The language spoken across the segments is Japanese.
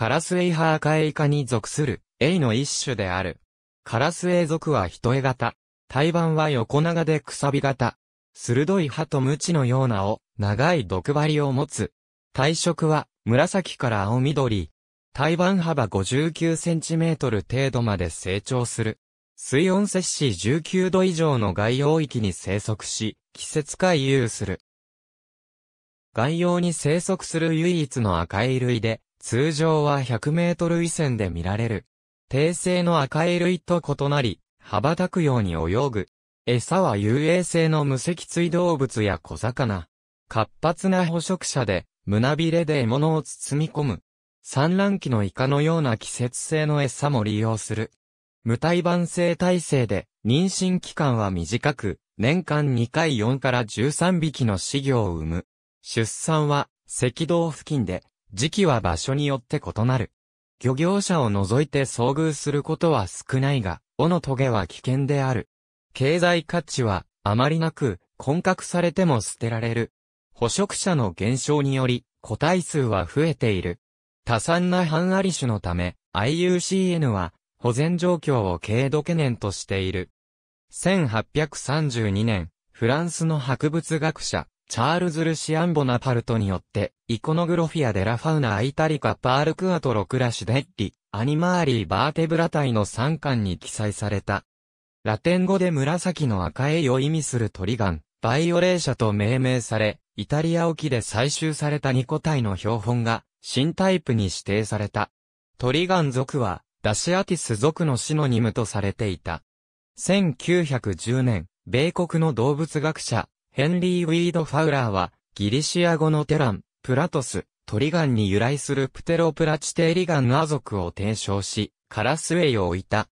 カラスエイハアカエイ科に属する、エイの一種である。カラスエイ属は一重型。胎盤は横長でくさび型。鋭い歯とムチのような尾、長い毒針を持つ。体色は、紫から青緑。胎盤幅59センチメートル程度まで成長する。水温摂氏19度以上の外洋域に生息し、季節回遊する。外洋に生息する唯一の赤い類で、通常は100メートル以線で見られる。定性の赤い類と異なり、羽ばたくように泳ぐ。餌は遊泳性の無脊椎動物や小魚。活発な捕食者で、胸びれで獲物を包み込む。産卵期のイカのような季節性の餌も利用する。無胎盤性体制で、妊娠期間は短く、年間2回4から13匹の死魚を産む。出産は、赤道付近で、時期は場所によって異なる。漁業者を除いて遭遇することは少ないが、尾の棘は危険である。経済価値は、あまりなく、混獲されても捨てられる。捕食者の減少により、個体数は増えている。多産な半アリ種のため、IUCN は、保全状況を軽度懸念としている。1832年、フランスの博物学者、チャールズ・ルシアン・ボナパルトによって、イコノグロフィア・デラ・ファウナ・アイタリカ・パール・クアトロ・クラシ・デッリ、アニマーリー・バーテブライの3巻に記載された。ラテン語で紫の赤絵を意味するトリガン、バイオレーシャと命名され、イタリア沖で採集された2個体の標本が、新タイプに指定された。トリガン族は、ダシアティス族のシノニムとされていた。1910年、米国の動物学者、ヘンリー・ウィード・ファウラーは、ギリシア語のテラン、プラトス、トリガンに由来するプテロプラチテリガンア族を提唱し、カラスウェイを置いた。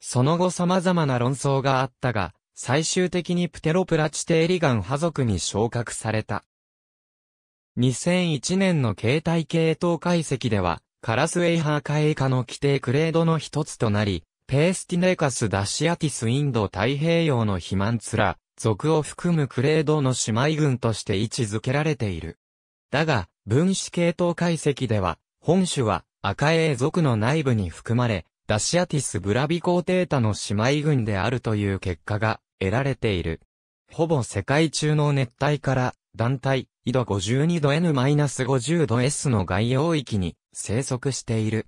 その後様々な論争があったが、最終的にプテロプラチテリガン派族に昇格された。2001年の形態系統解析では、カラスウェイハーカエイカの規定グレードの一つとなり、ペースティネカスダシアティスインド太平洋の肥満ツラ、族を含むクレードの姉妹群として位置づけられている。だが、分子系統解析では、本種は赤英族の内部に含まれ、ダシアティス・ブラビコーテータの姉妹群であるという結果が得られている。ほぼ世界中の熱帯から団体、緯度52度 N-50 度 S の外洋域に生息している。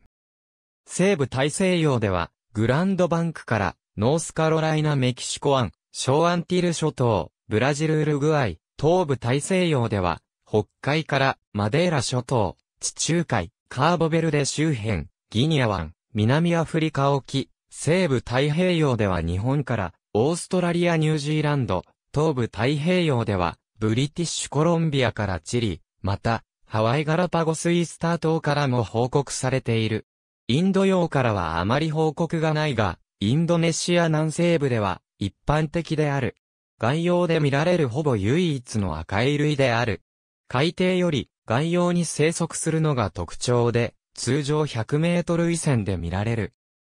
西部大西洋では、グランドバンクからノースカロライナ・メキシコ湾、小アンティル諸島、ブラジルウルグアイ、東部大西洋では、北海からマデーラ諸島、地中海、カーボベルデ周辺、ギニア湾、南アフリカ沖、西部太平洋では日本から、オーストラリアニュージーランド、東部太平洋では、ブリティッシュコロンビアからチリ、また、ハワイガラパゴスイースター島からも報告されている。インド洋からはあまり報告がないが、インドネシア南西部では、一般的である。外洋で見られるほぼ唯一の赤い類である。海底より外洋に生息するのが特徴で、通常100メートル以前で見られる。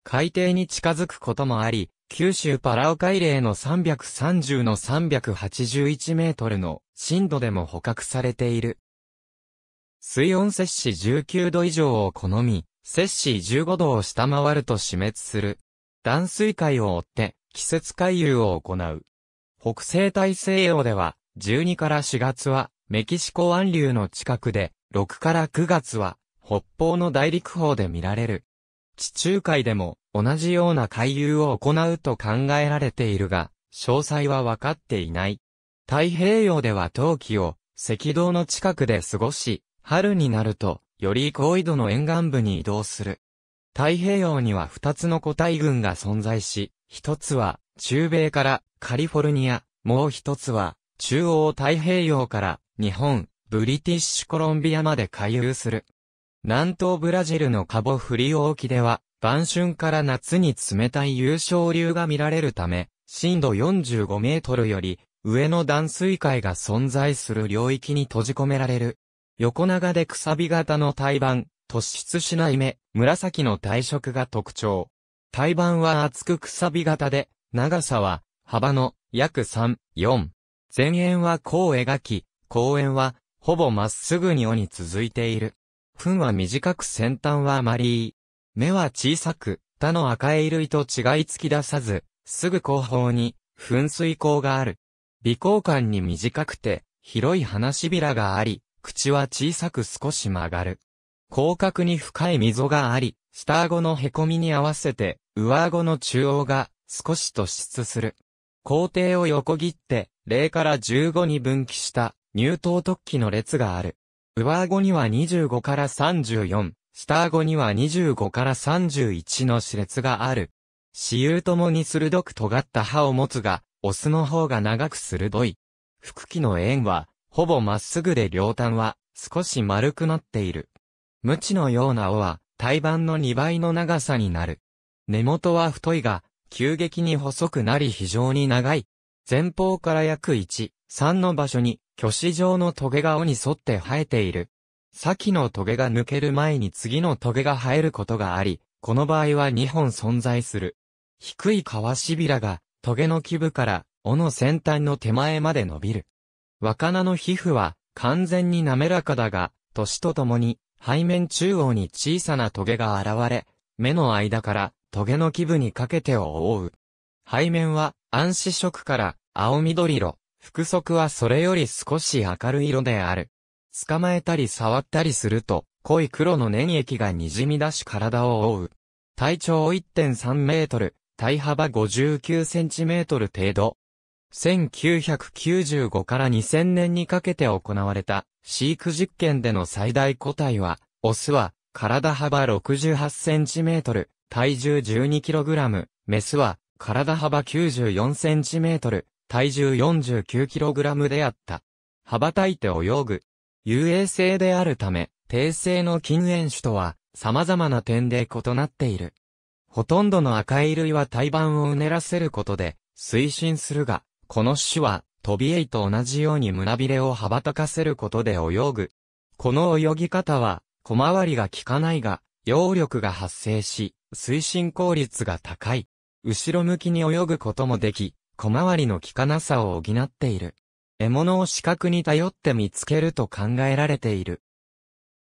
海底に近づくこともあり、九州パラオ海嶺の330の381メートルの深度でも捕獲されている。水温摂氏19度以上を好み、摂氏15度を下回ると死滅する。断水海を追って、季節回遊を行う。北西大西洋では、12から4月は、メキシコ湾流の近くで、6から9月は、北方の大陸方で見られる。地中海でも、同じような回遊を行うと考えられているが、詳細は分かっていない。太平洋では冬季を、赤道の近くで過ごし、春になると、より高緯度の沿岸部に移動する。太平洋には2つの個体群が存在し、一つは、中米からカリフォルニア、もう一つは、中央太平洋から日本、ブリティッシュコロンビアまで回遊する。南東ブラジルのカボフリオ沖では、晩春から夏に冷たい優勝流が見られるため、深度45メートルより上の断水海が存在する領域に閉じ込められる。横長でくさび型の胎盤、突出しない目、紫の体色が特徴。胎盤は厚くくさび型で、長さは幅の約3、4。前縁は弧を描き、後円はほぼまっすぐに尾に続いている。糞は短く先端はりい。目は小さく、他の赤い類と違い突き出さず、すぐ後方に噴水口がある。鼻孔間に短くて、広い鼻しびらがあり、口は小さく少し曲がる。広角に深い溝があり、下顎の凹みに合わせて、上顎の中央が少し突出する。工程を横切って、0から15に分岐した乳頭突起の列がある。上顎には25から34、下顎には25から31の歯列がある。死有ともに鋭く尖った歯を持つが、オスの方が長く鋭い。腹器の円は、ほぼまっすぐで両端は、少し丸くなっている。無知のような尾は、胎盤の2倍の長さになる。根元は太いが、急激に細くなり非常に長い。前方から約1、3の場所に、巨子状のトゲが尾に沿って生えている。先のトゲが抜ける前に次のトゲが生えることがあり、この場合は2本存在する。低い皮びらが、トゲの基部から、尾の先端の手前まで伸びる。若菜の皮膚は、完全に滑らかだが、年とともに、背面中央に小さなトゲが現れ、目の間からトゲの基部にかけてを覆う。背面は暗視色から青緑色、腹側はそれより少し明るい色である。捕まえたり触ったりすると、濃い黒の粘液が滲み出し体を覆う。体長1.3メートル、体幅59センチメートル程度、1995から2000年にかけて行われた飼育実験での最大個体は、オスは体幅68センチメートル、体重12キログラム、メスは体幅94センチメートル、体重49キログラムであった。羽ばたいて泳ぐ。遊泳性であるため、低性の禁煙種とは様々な点で異なっている。ほとんどの赤い類は胎盤をうねらせることで推進するが、この種は、トビエイと同じように胸びれを羽ばたかせることで泳ぐ。この泳ぎ方は、小回りが効かないが、揚力が発生し、推進効率が高い。後ろ向きに泳ぐこともでき、小回りの効かなさを補っている。獲物を視覚に頼って見つけると考えられている。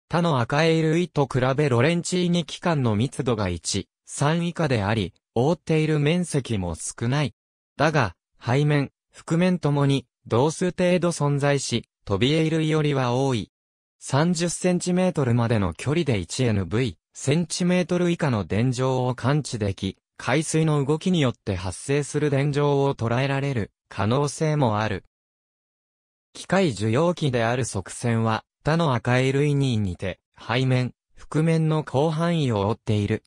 他の赤エイ類と比べロレンチーニ器官の密度が1、3以下であり、覆っている面積も少ない。だが、背面、覆面ともに、同数程度存在し、飛びエイ類よりは多い。30cm までの距離で 1NV、トル以下の電状を感知でき、海水の動きによって発生する電状を捉えられる可能性もある。機械受容器である側線は他の赤い類に似て背面、覆面の広範囲を覆っている。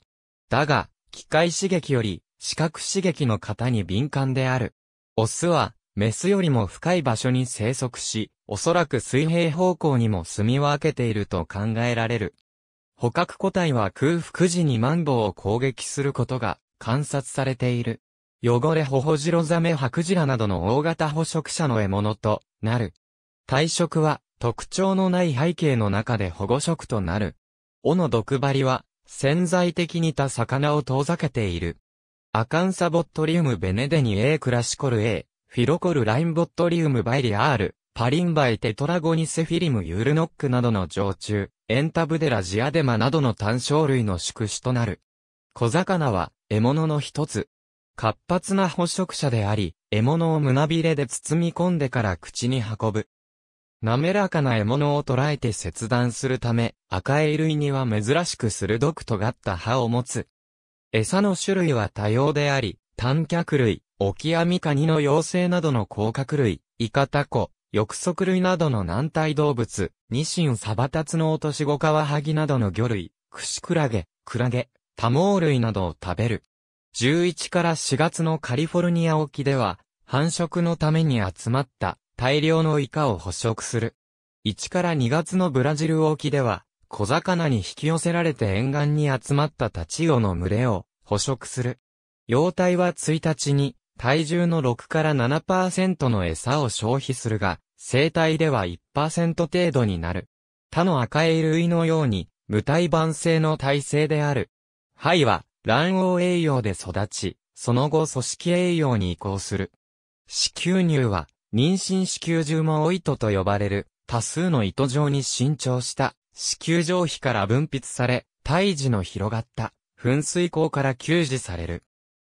だが、機械刺激より視覚刺激の型に敏感である。オスは、メスよりも深い場所に生息し、おそらく水平方向にも住み分けていると考えられる。捕獲個体は空腹時にマンボウを攻撃することが観察されている。汚れホホジロザメハクジラなどの大型捕食者の獲物となる。体色は特徴のない背景の中で保護色となる。尾の毒針は潜在的に他魚を遠ざけている。アカンサボットリウムベネデニ A クラシコル A、フィロコルラインボットリウムバイリ R、パリンバイテトラゴニセフィリムユルノックなどの常駐、エンタブデラジアデマなどの単生類の宿主となる。小魚は、獲物の一つ。活発な捕食者であり、獲物を胸びれで包み込んでから口に運ぶ。滑らかな獲物を捕らえて切断するため、赤い類には珍しく鋭く尖った歯を持つ。餌の種類は多様であり、短脚類、オキアミカニの妖精などの甲殻類、イカタコ、翼足類などの軟体動物、ニシンサバタツノオトシゴカワハギなどの魚類、クシクラゲ、クラゲ、タモウ類などを食べる。11から4月のカリフォルニア沖では、繁殖のために集まった大量のイカを捕食する。1から2月のブラジル沖では、小魚に引き寄せられて沿岸に集まったタチ魚オの群れを捕食する。幼体は1日に体重の6から7%の餌を消費するが、生体では1%程度になる。他の赤い類のように、無体晩成の体制である。肺は卵黄栄養で育ち、その後組織栄養に移行する。子宮乳は妊娠子宮中もオイトと呼ばれる多数の糸状に伸長した子宮上皮から分泌され、胎児の広がった、噴水口から給治される。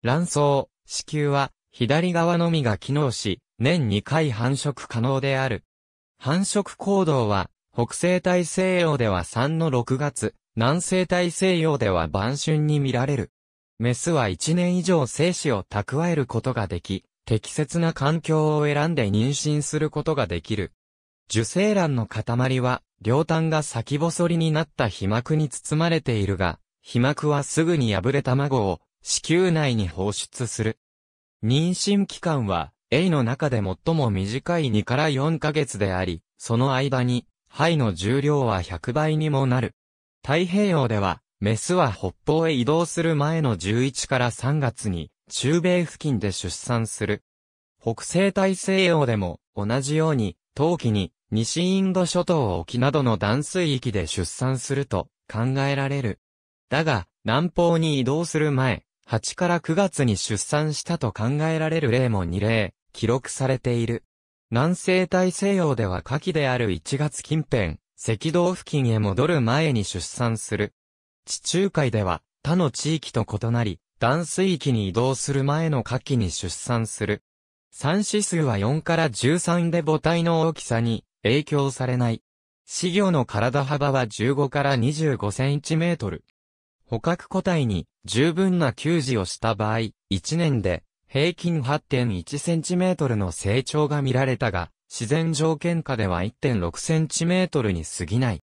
卵巣、子宮は、左側のみが機能し、年2回繁殖可能である。繁殖行動は、北西大西洋では3の6月、南西大西洋では晩春に見られる。メスは1年以上精子を蓄えることができ、適切な環境を選んで妊娠することができる。受精卵の塊は、両端が先細りになった皮膜に包まれているが、皮膜はすぐに破れ卵を子宮内に放出する。妊娠期間は、A の中で最も短い2から4ヶ月であり、その間に、肺の重量は100倍にもなる。太平洋では、メスは北方へ移動する前の11から3月に、中米付近で出産する。北西大西洋でも、同じように、冬季に西インド諸島沖などの断水域で出産すると考えられる。だが、南方に移動する前、8から9月に出産したと考えられる例も2例、記録されている。南西大西洋では夏季である1月近辺、赤道付近へ戻る前に出産する。地中海では他の地域と異なり、断水域に移動する前の夏季に出産する。産指数は4から13で母体の大きさに影響されない。死魚の体幅は15から25センチメートル。捕獲個体に十分な給仕をした場合、1年で平均8.1センチメートルの成長が見られたが、自然条件下では1.6センチメートルに過ぎない。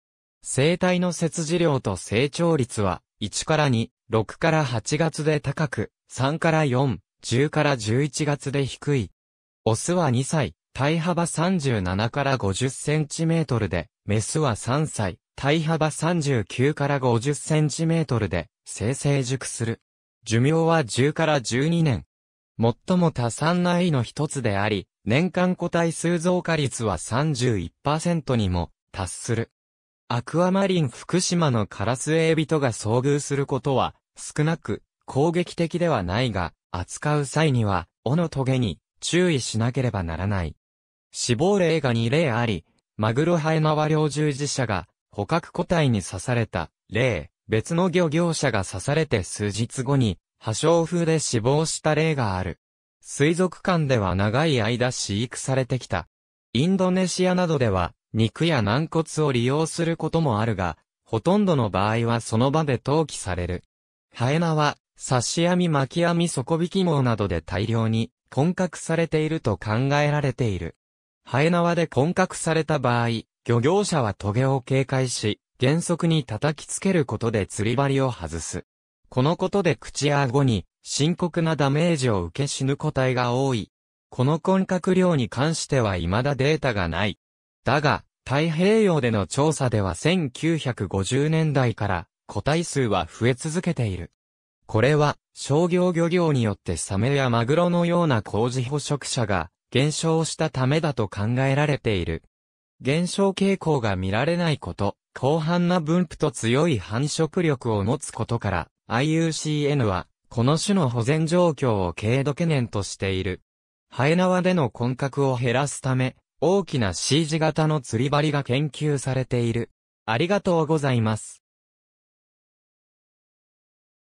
生体の切次量と成長率は1から2、6から8月で高く、3から4、10から11月で低い。オスは2歳、体幅37から50センチメートルで、メスは3歳、体幅39から50センチメートルで、生成熟する。寿命は10から12年。最も多産な意の一つであり、年間個体数増加率は31%にも達する。アクアマリン福島のカラスエイビトが遭遇することは少なく攻撃的ではないが、扱う際には、尾の棘に注意しなければならない。死亡例が2例あり、マグロハエナワ漁従事者が捕獲個体に刺された例、別の漁業者が刺されて数日後に破傷風で死亡した例がある。水族館では長い間飼育されてきた。インドネシアなどでは肉や軟骨を利用することもあるが、ほとんどの場合はその場で投棄される。ハエナは刺し網巻き網底引き網などで大量に混獲されていると考えられている。生え縄で混獲された場合、漁業者はトゲを警戒し、原則に叩きつけることで釣り針を外す。このことで口や顎に深刻なダメージを受け死ぬ個体が多い。この混獲量に関しては未だデータがない。だが、太平洋での調査では1950年代から個体数は増え続けている。これは商業漁業によってサメやマグロのような工事捕食者が減少したためだと考えられている。減少傾向が見られないこと、広範な分布と強い繁殖力を持つことから、IUCN は、この種の保全状況を軽度懸念としている。ハエ縄での混獲を減らすため、大きな C g 型の釣り針が研究されている。ありがとうございます。